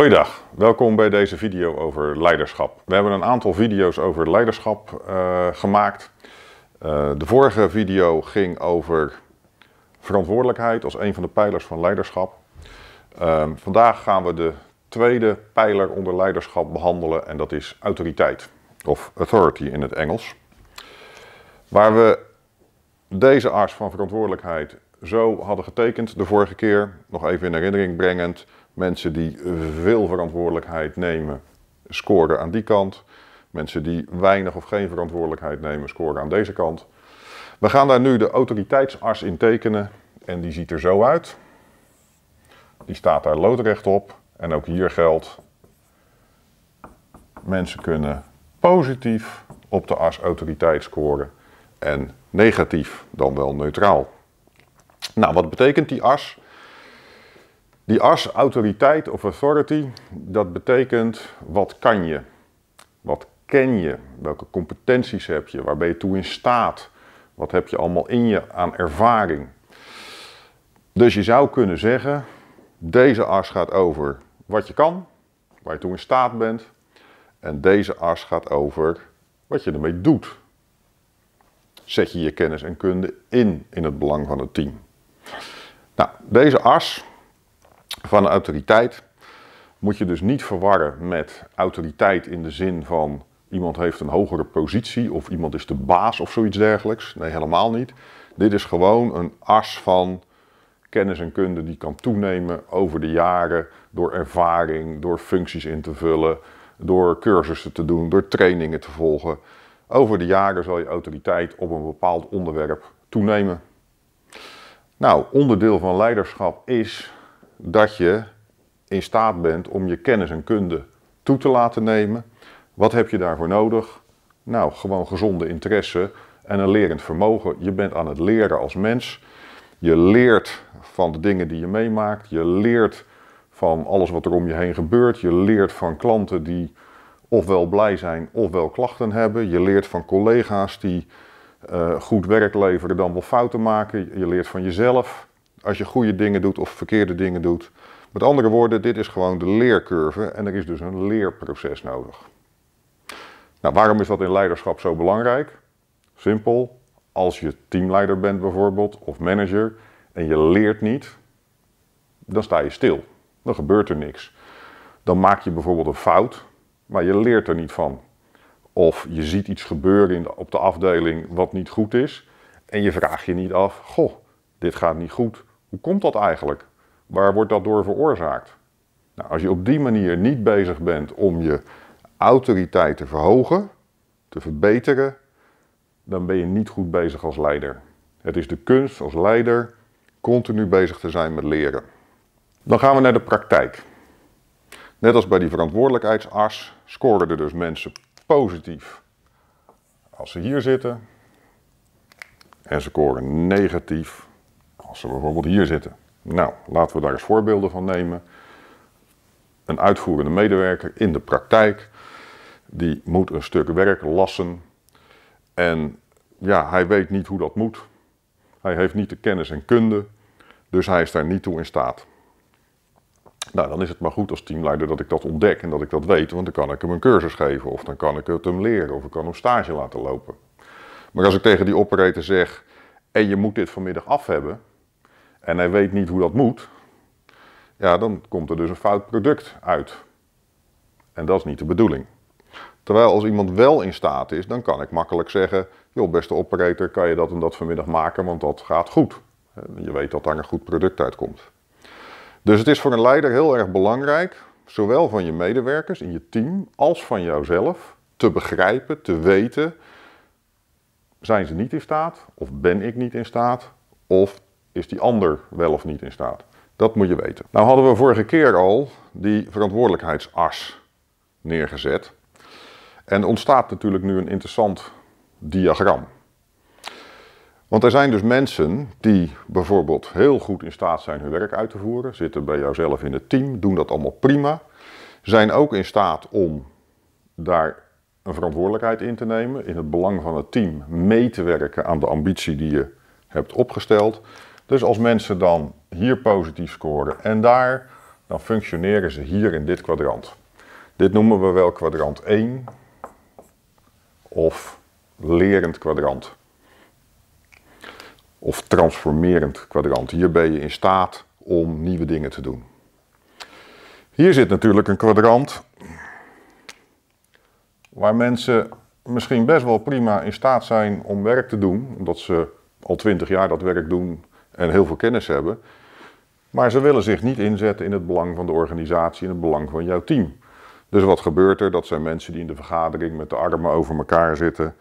Goedendag, welkom bij deze video over leiderschap. We hebben een aantal video's over leiderschap eh, gemaakt. Eh, de vorige video ging over verantwoordelijkheid als een van de pijlers van leiderschap. Ehm, vandaag gaan we de tweede pijler onder leiderschap behandelen en dat is autoriteit of authority in het Engels. Waar we deze arts van verantwoordelijkheid zo hadden getekend de vorige keer, nog even in herinnering brengend, Mensen die veel verantwoordelijkheid nemen, scoren aan die kant. Mensen die weinig of geen verantwoordelijkheid nemen, scoren aan deze kant. We gaan daar nu de autoriteitsas in tekenen en die ziet er zo uit. Die staat daar loodrecht op en ook hier geldt, mensen kunnen positief op de as autoriteit scoren en negatief dan wel neutraal. Nou, wat betekent die as? Die as autoriteit of authority, dat betekent wat kan je? Wat ken je? Welke competenties heb je? Waar ben je toe in staat? Wat heb je allemaal in je aan ervaring? Dus je zou kunnen zeggen, deze as gaat over wat je kan, waar je toe in staat bent. En deze as gaat over wat je ermee doet. Zet je je kennis en kunde in, in het belang van het team. Nou, deze as, van autoriteit moet je dus niet verwarren met autoriteit in de zin van iemand heeft een hogere positie of iemand is de baas of zoiets dergelijks. Nee, helemaal niet. Dit is gewoon een as van kennis en kunde die kan toenemen over de jaren door ervaring, door functies in te vullen, door cursussen te doen, door trainingen te volgen. Over de jaren zal je autoriteit op een bepaald onderwerp toenemen. Nou, onderdeel van leiderschap is dat je in staat bent om je kennis en kunde toe te laten nemen. Wat heb je daarvoor nodig? Nou, gewoon gezonde interesse en een lerend vermogen. Je bent aan het leren als mens. Je leert van de dingen die je meemaakt. Je leert van alles wat er om je heen gebeurt. Je leert van klanten die ofwel blij zijn ofwel klachten hebben. Je leert van collega's die eh, goed werk leveren, dan wel fouten maken. Je leert van jezelf als je goede dingen doet of verkeerde dingen doet. Met andere woorden, dit is gewoon de leercurve en er is dus een leerproces nodig. Nou, waarom is dat in leiderschap zo belangrijk? Simpel, als je teamleider bent bijvoorbeeld of manager en je leert niet, dan sta je stil. Dan gebeurt er niks. Dan maak je bijvoorbeeld een fout, maar je leert er niet van. Of je ziet iets gebeuren op de afdeling wat niet goed is en je vraagt je niet af, goh, dit gaat niet goed. Hoe komt dat eigenlijk? Waar wordt dat door veroorzaakt? Nou, als je op die manier niet bezig bent om je autoriteit te verhogen, te verbeteren, dan ben je niet goed bezig als leider. Het is de kunst als leider continu bezig te zijn met leren. Dan gaan we naar de praktijk. Net als bij die verantwoordelijkheidsas scoren er dus mensen positief als ze hier zitten. En ze scoren negatief als ze bijvoorbeeld hier zitten. Nou, laten we daar eens voorbeelden van nemen. Een uitvoerende medewerker in de praktijk, die moet een stuk werk lassen. En ja, hij weet niet hoe dat moet. Hij heeft niet de kennis en kunde, dus hij is daar niet toe in staat. Nou, dan is het maar goed als teamleider dat ik dat ontdek en dat ik dat weet, want dan kan ik hem een cursus geven, of dan kan ik het hem leren, of ik kan hem stage laten lopen. Maar als ik tegen die operator zeg, en je moet dit vanmiddag af hebben, en hij weet niet hoe dat moet, ja, dan komt er dus een fout product uit. En dat is niet de bedoeling. Terwijl als iemand wel in staat is, dan kan ik makkelijk zeggen: joh, beste operator, kan je dat en dat vanmiddag maken, want dat gaat goed. Je weet dat daar een goed product uitkomt. Dus het is voor een leider heel erg belangrijk, zowel van je medewerkers in je team als van jouzelf, te begrijpen, te weten: zijn ze niet in staat, of ben ik niet in staat, of is die ander wel of niet in staat? Dat moet je weten. Nou hadden we vorige keer al die verantwoordelijkheidsas neergezet. En ontstaat natuurlijk nu een interessant diagram. Want er zijn dus mensen die bijvoorbeeld heel goed in staat zijn hun werk uit te voeren, zitten bij jouzelf in het team, doen dat allemaal prima, zijn ook in staat om daar een verantwoordelijkheid in te nemen, in het belang van het team mee te werken aan de ambitie die je hebt opgesteld, dus als mensen dan hier positief scoren en daar, dan functioneren ze hier in dit kwadrant. Dit noemen we wel kwadrant 1 of lerend kwadrant. Of transformerend kwadrant. Hier ben je in staat om nieuwe dingen te doen. Hier zit natuurlijk een kwadrant waar mensen misschien best wel prima in staat zijn om werk te doen, omdat ze al twintig jaar dat werk doen en heel veel kennis hebben. Maar ze willen zich niet inzetten in het belang van de organisatie, in het belang van jouw team. Dus wat gebeurt er? Dat zijn mensen die in de vergadering met de armen over elkaar zitten,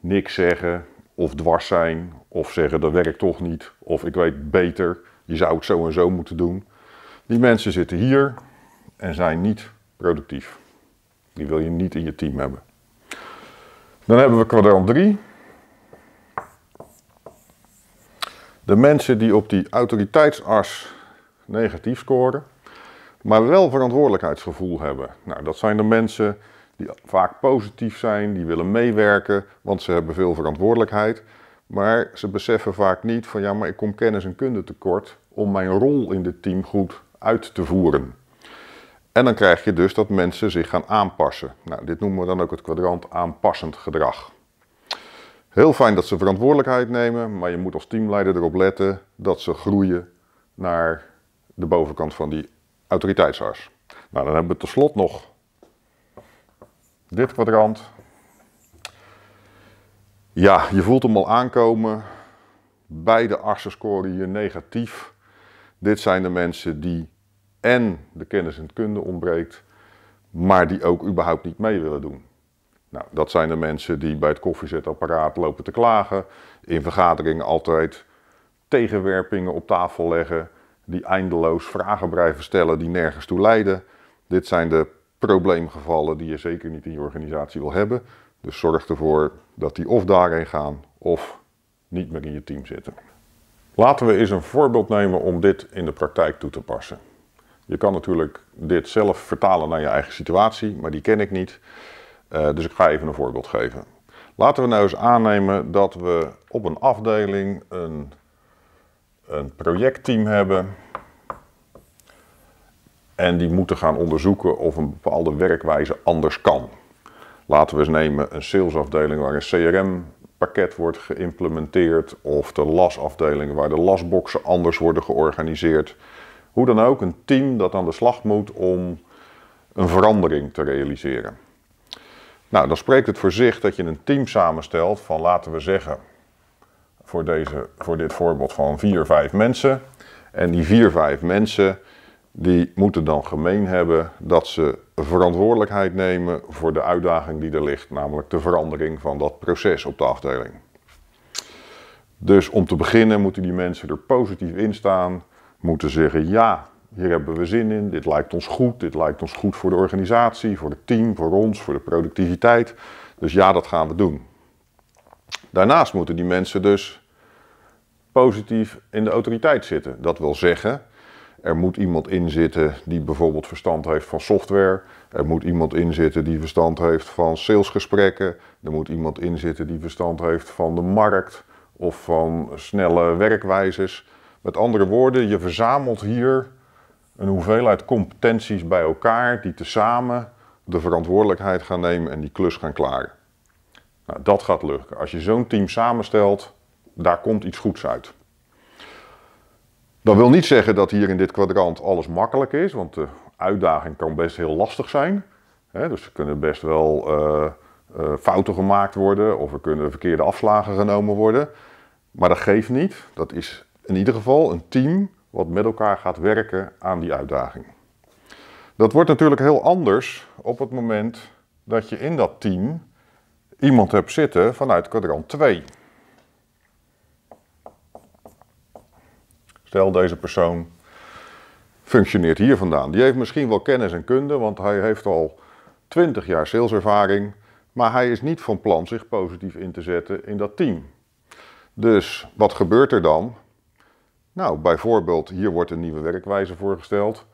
niks zeggen of dwars zijn of zeggen dat werkt toch niet of ik weet beter, je zou het zo en zo moeten doen. Die mensen zitten hier en zijn niet productief. Die wil je niet in je team hebben. Dan hebben we kwadrant 3. de mensen die op die autoriteitsas negatief scoren, maar wel verantwoordelijkheidsgevoel hebben. Nou, dat zijn de mensen die vaak positief zijn, die willen meewerken, want ze hebben veel verantwoordelijkheid. Maar ze beseffen vaak niet van ja, maar ik kom kennis en kunde tekort om mijn rol in dit team goed uit te voeren. En dan krijg je dus dat mensen zich gaan aanpassen. Nou, dit noemen we dan ook het kwadrant aanpassend gedrag. Heel fijn dat ze verantwoordelijkheid nemen, maar je moet als teamleider erop letten dat ze groeien naar de bovenkant van die autoriteitsars. Nou, dan hebben we tenslotte nog dit kwadrant. Ja, je voelt hem al aankomen. Beide assen scoren hier negatief. Dit zijn de mensen die en de kennis en kunde ontbreekt, maar die ook überhaupt niet mee willen doen. Nou, dat zijn de mensen die bij het koffiezetapparaat lopen te klagen, in vergaderingen altijd tegenwerpingen op tafel leggen, die eindeloos vragen blijven stellen die nergens toe leiden. Dit zijn de probleemgevallen die je zeker niet in je organisatie wil hebben. Dus zorg ervoor dat die of daarheen gaan of niet meer in je team zitten. Laten we eens een voorbeeld nemen om dit in de praktijk toe te passen. Je kan natuurlijk dit zelf vertalen naar je eigen situatie, maar die ken ik niet. Eh, dus ik ga even een voorbeeld geven. Laten we nou eens aannemen dat we op een afdeling een, een projectteam hebben. En die moeten gaan onderzoeken of een bepaalde werkwijze anders kan. Laten we eens nemen een salesafdeling waar een CRM-pakket wordt geïmplementeerd. Of de lasafdeling waar de lasboxen anders worden georganiseerd. Hoe dan ook, een team dat aan de slag moet om een verandering te realiseren. Nou, dan spreekt het voor zich dat je een team samenstelt van, laten we zeggen, voor, deze, voor dit voorbeeld van vier, vijf mensen. En die vier, vijf mensen, die moeten dan gemeen hebben dat ze verantwoordelijkheid nemen voor de uitdaging die er ligt, namelijk de verandering van dat proces op de afdeling. Dus om te beginnen moeten die mensen er positief in staan, moeten zeggen ja, hier hebben we zin in, dit lijkt ons goed, dit lijkt ons goed voor de organisatie, voor het team, voor ons, voor de productiviteit. Dus ja, dat gaan we doen. Daarnaast moeten die mensen dus positief in de autoriteit zitten. Dat wil zeggen, er moet iemand in zitten die bijvoorbeeld verstand heeft van software. Er moet iemand in zitten die verstand heeft van salesgesprekken. Er moet iemand in zitten die verstand heeft van de markt of van snelle werkwijzes. Met andere woorden, je verzamelt hier een hoeveelheid competenties bij elkaar die tezamen de verantwoordelijkheid gaan nemen en die klus gaan klaren. Nou, dat gaat lukken. Als je zo'n team samenstelt, daar komt iets goeds uit. Dat wil niet zeggen dat hier in dit kwadrant alles makkelijk is, want de uitdaging kan best heel lastig zijn. dus er kunnen best wel eh, eh, fouten gemaakt worden of er kunnen verkeerde afslagen genomen worden. Maar dat geeft niet. Dat is in ieder geval een team wat met elkaar gaat werken aan die uitdaging. Dat wordt natuurlijk heel anders op het moment dat je in dat team iemand hebt zitten vanuit kwadrant 2. Stel deze persoon functioneert hier vandaan. Die heeft misschien wel kennis en kunde, want hij heeft al 20 jaar saleservaring, maar hij is niet van plan zich positief in te zetten in dat team. Dus wat gebeurt er dan? Nou, bijvoorbeeld, hier wordt een nieuwe werkwijze voorgesteld.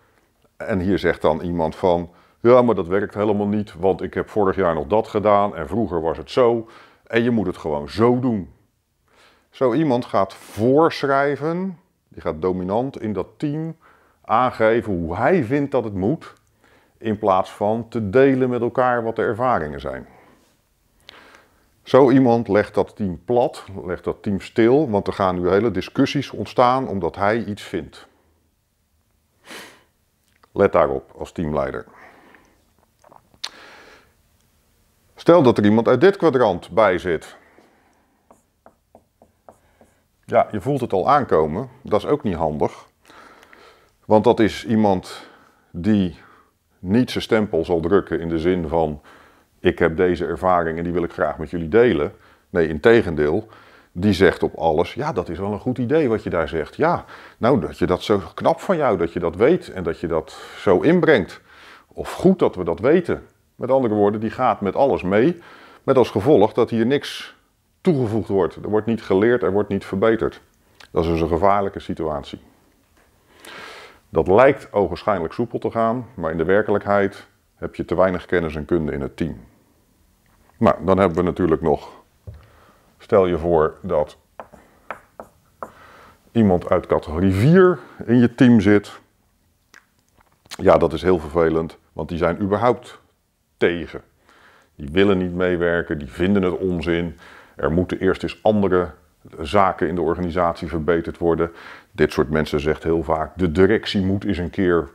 En hier zegt dan iemand van, ja, maar dat werkt helemaal niet, want ik heb vorig jaar nog dat gedaan en vroeger was het zo. En je moet het gewoon zo doen. Zo iemand gaat voorschrijven, die gaat dominant in dat team aangeven hoe hij vindt dat het moet, in plaats van te delen met elkaar wat de ervaringen zijn. Zo iemand legt dat team plat, legt dat team stil, want er gaan nu hele discussies ontstaan omdat hij iets vindt. Let daarop als teamleider. Stel dat er iemand uit dit kwadrant bij zit. Ja, je voelt het al aankomen. Dat is ook niet handig. Want dat is iemand die niet zijn stempel zal drukken in de zin van ik heb deze ervaring en die wil ik graag met jullie delen. Nee, in tegendeel, die zegt op alles, ja, dat is wel een goed idee wat je daar zegt. Ja, nou, dat je dat zo knap van jou, dat je dat weet en dat je dat zo inbrengt. Of goed dat we dat weten. Met andere woorden, die gaat met alles mee, met als gevolg dat hier niks toegevoegd wordt. Er wordt niet geleerd, er wordt niet verbeterd. Dat is dus een gevaarlijke situatie. Dat lijkt ogenschijnlijk soepel te gaan, maar in de werkelijkheid heb je te weinig kennis en kunde in het team. Nou, dan hebben we natuurlijk nog, stel je voor dat iemand uit categorie 4 in je team zit. Ja, dat is heel vervelend, want die zijn überhaupt tegen. Die willen niet meewerken, die vinden het onzin. Er moeten eerst eens andere zaken in de organisatie verbeterd worden. Dit soort mensen zegt heel vaak: de directie moet eens een keer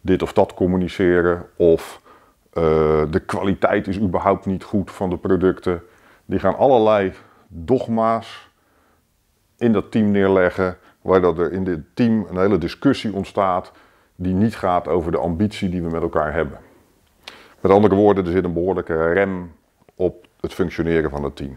dit of dat communiceren. Of eh, de kwaliteit is überhaupt niet goed van de producten. Die gaan allerlei dogma's in dat team neerleggen, waardoor er in dit team een hele discussie ontstaat die niet gaat over de ambitie die we met elkaar hebben. Met andere woorden, er zit een behoorlijke rem op het functioneren van het team.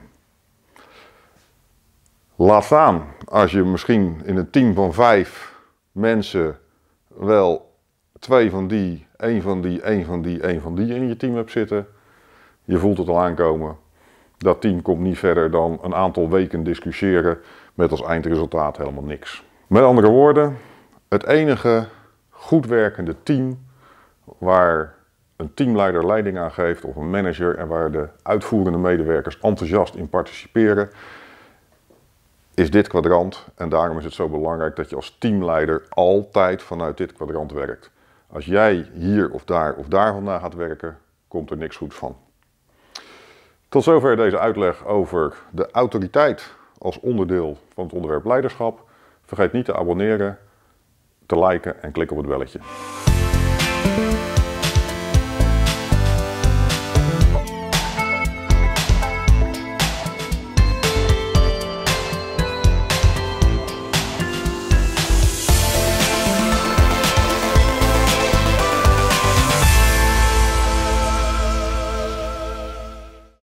Laat staan als je misschien in een team van vijf mensen wel twee van die één van die, één van die, één van die in je team hebt zitten. Je voelt het al aankomen. Dat team komt niet verder dan een aantal weken discussiëren met als eindresultaat helemaal niks. Met andere woorden, het enige goed werkende team waar een teamleider leiding aan geeft of een manager en waar de uitvoerende medewerkers enthousiast in participeren, is dit kwadrant. En daarom is het zo belangrijk dat je als teamleider altijd vanuit dit kwadrant werkt. Als jij hier of daar of daar vandaan gaat werken, komt er niks goed van. Tot zover deze uitleg over de autoriteit als onderdeel van het onderwerp leiderschap. Vergeet niet te abonneren, te liken en klik op het belletje.